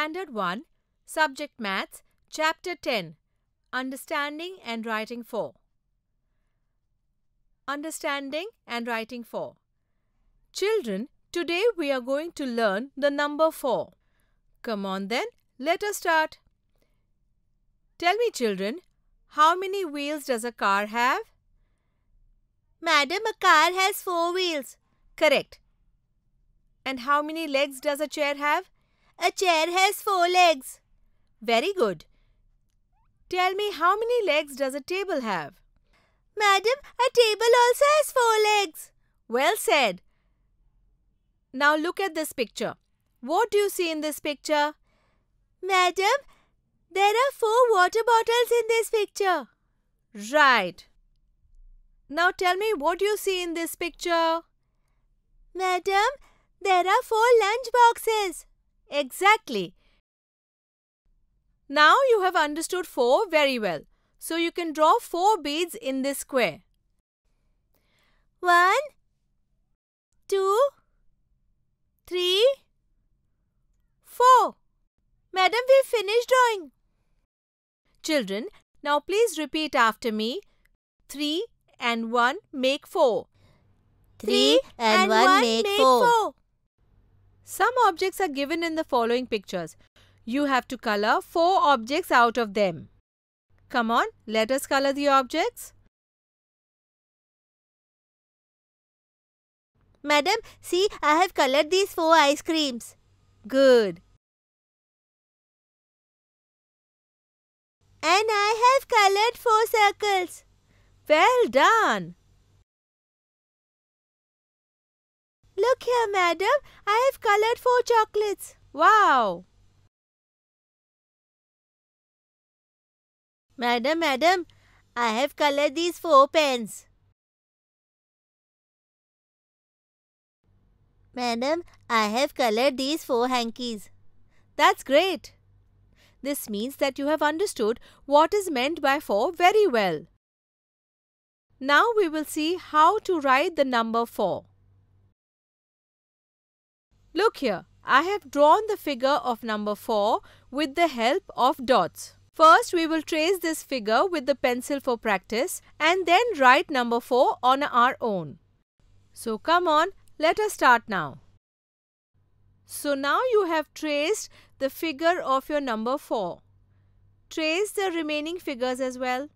Standard 1, Subject Maths, Chapter 10 Understanding and Writing 4. Understanding and Writing 4. Children, today we are going to learn the number 4. Come on then, let us start. Tell me, children, how many wheels does a car have? Madam, a car has four wheels. Correct. And how many legs does a chair have? A chair has four legs. Very good. Tell me how many legs does a table have? Madam, a table also has four legs. Well said. Now look at this picture. What do you see in this picture? Madam, there are four water bottles in this picture. Right. Now tell me what do you see in this picture? Madam, there are four lunch boxes. Exactly. Now you have understood 4 very well. So you can draw 4 beads in this square. 1, 2, 3, 4. Madam, we finished drawing. Children, now please repeat after me. 3 and 1 make 4. 3 and, and 1, 1 make, make 4. 4. Some objects are given in the following pictures. You have to color four objects out of them. Come on, let us color the objects. Madam, see, I have colored these four ice creams. Good. And I have colored four circles. Well done. Look here, madam. I have colored four chocolates. Wow! Madam, madam, I have colored these four pens. Madam, I have colored these four hankies. That's great. This means that you have understood what is meant by four very well. Now we will see how to write the number four. Look here, I have drawn the figure of number 4 with the help of dots. First, we will trace this figure with the pencil for practice and then write number 4 on our own. So come on, let us start now. So now you have traced the figure of your number 4. Trace the remaining figures as well.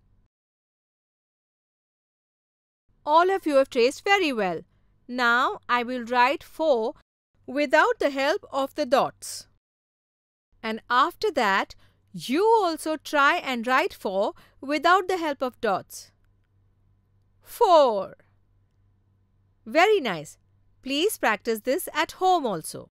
All of you have traced very well. Now I will write 4 without the help of the dots. And after that, you also try and write 4 without the help of dots. 4. Very nice. Please practice this at home also.